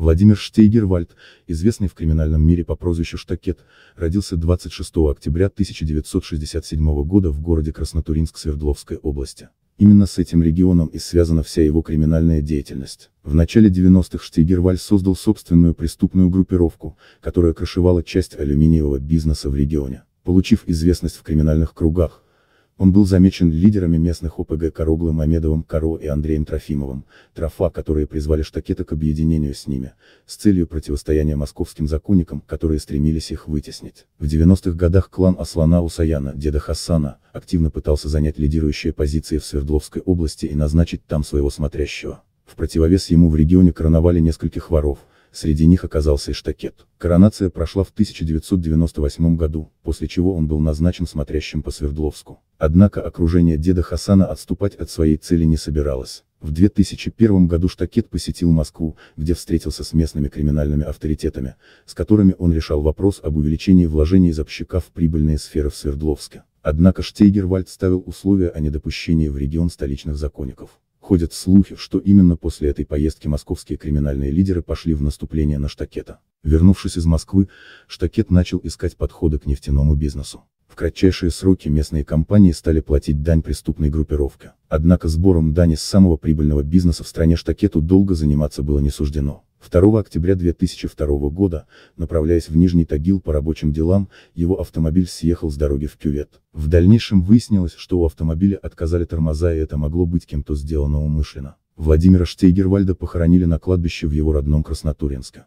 Владимир Штейгервальд, известный в криминальном мире по прозвищу Штакет, родился 26 октября 1967 года в городе Краснотуринск Свердловской области. Именно с этим регионом и связана вся его криминальная деятельность. В начале 90-х Штейгервальд создал собственную преступную группировку, которая крышевала часть алюминиевого бизнеса в регионе. Получив известность в криминальных кругах, он был замечен лидерами местных ОПГ Кароглы Мамедовым Каро и Андреем Трофимовым, Трофа, которые призвали штакета к объединению с ними, с целью противостояния московским законникам, которые стремились их вытеснить. В 90-х годах клан Аслана Усаяна, деда Хасана, активно пытался занять лидирующие позиции в Свердловской области и назначить там своего смотрящего. В противовес ему в регионе короновали нескольких воров, Среди них оказался Эштакет. Коронация прошла в 1998 году, после чего он был назначен смотрящим по Свердловску. Однако окружение деда Хасана отступать от своей цели не собиралось. В 2001 году Штакет посетил Москву, где встретился с местными криминальными авторитетами, с которыми он решал вопрос об увеличении вложений запщика в прибыльные сферы в Свердловске. Однако Штейгервальд ставил условия о недопущении в регион столичных законников. Ходят слухи, что именно после этой поездки московские криминальные лидеры пошли в наступление на Штакета. Вернувшись из Москвы, Штакет начал искать подходы к нефтяному бизнесу. В кратчайшие сроки местные компании стали платить дань преступной группировке. Однако сбором дани с самого прибыльного бизнеса в стране штакету долго заниматься было не суждено. 2 октября 2002 года, направляясь в Нижний Тагил по рабочим делам, его автомобиль съехал с дороги в кювет. В дальнейшем выяснилось, что у автомобиля отказали тормоза и это могло быть кем-то сделано умышленно. Владимира Штейгервальда похоронили на кладбище в его родном Краснотурьинске.